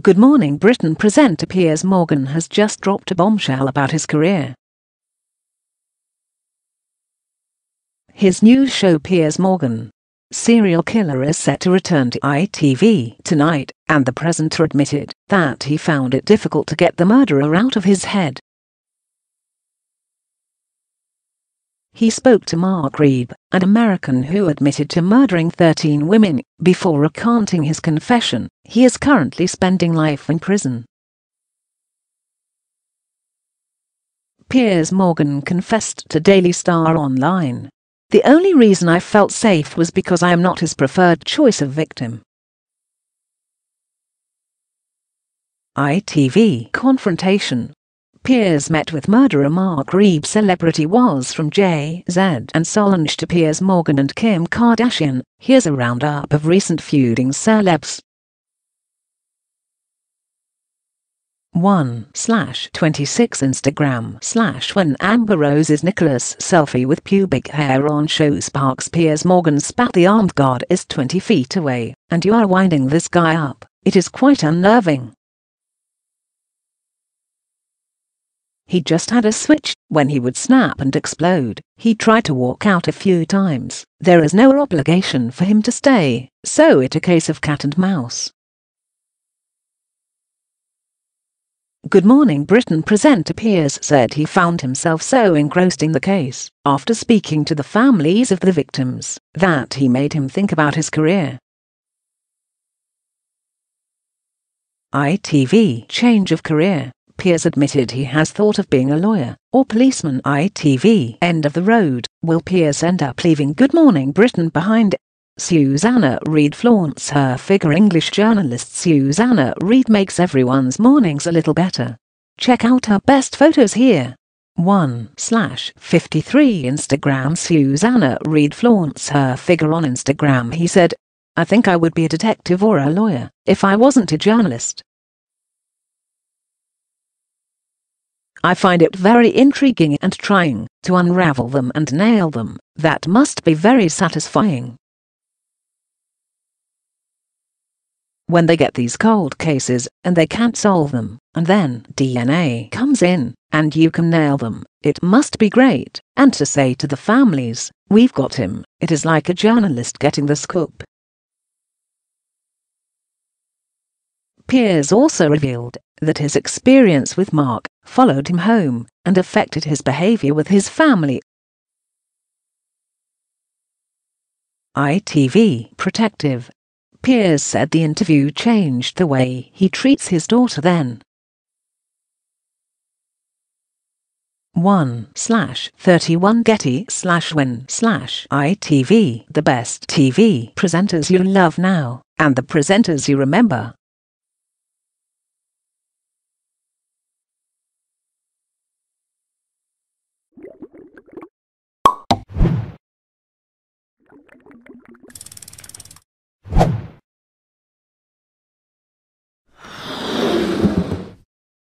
Good Morning Britain presenter Piers Morgan has just dropped a bombshell about his career. His new show Piers Morgan, Serial Killer is set to return to ITV tonight, and the presenter admitted that he found it difficult to get the murderer out of his head. he spoke to Mark Reeb, an American who admitted to murdering 13 women, before recanting his confession. He is currently spending life in prison. Piers Morgan confessed to Daily Star Online. The only reason I felt safe was because I am not his preferred choice of victim. ITV confrontation Piers met with murderer Mark Reeb celebrity was from Jay-Z and Solange to Piers Morgan and Kim Kardashian, here's a roundup of recent feuding celebs. 1 slash 26 Instagram slash when Amber Rose's Nicholas selfie with pubic hair on show sparks Piers Morgan spat the armed guard is 20 feet away, and you are winding this guy up, it is quite unnerving. He just had a switch, when he would snap and explode. He tried to walk out a few times. There is no obligation for him to stay, so it a case of cat and mouse. Good Morning Britain presenter Piers said he found himself so engrossed in the case, after speaking to the families of the victims, that he made him think about his career. ITV Change of Career Pierce admitted he has thought of being a lawyer or policeman. ITV End of the road. Will Pierce end up leaving Good Morning Britain behind? Susanna Reid flaunts her figure. English journalist Susanna Reid makes everyone's mornings a little better. Check out our best photos here. 1 slash 53 Instagram Susanna Reid flaunts her figure on Instagram. He said, I think I would be a detective or a lawyer if I wasn't a journalist. I find it very intriguing and trying to unravel them and nail them, that must be very satisfying. When they get these cold cases, and they can't solve them, and then DNA comes in, and you can nail them, it must be great, and to say to the families, we've got him, it is like a journalist getting the scoop. Piers also revealed that his experience with Mark followed him home and affected his behavior with his family. ITV Protective Piers said the interview changed the way he treats his daughter then. 1 slash 31 Getty slash win slash ITV The best TV presenters you love now, and the presenters you remember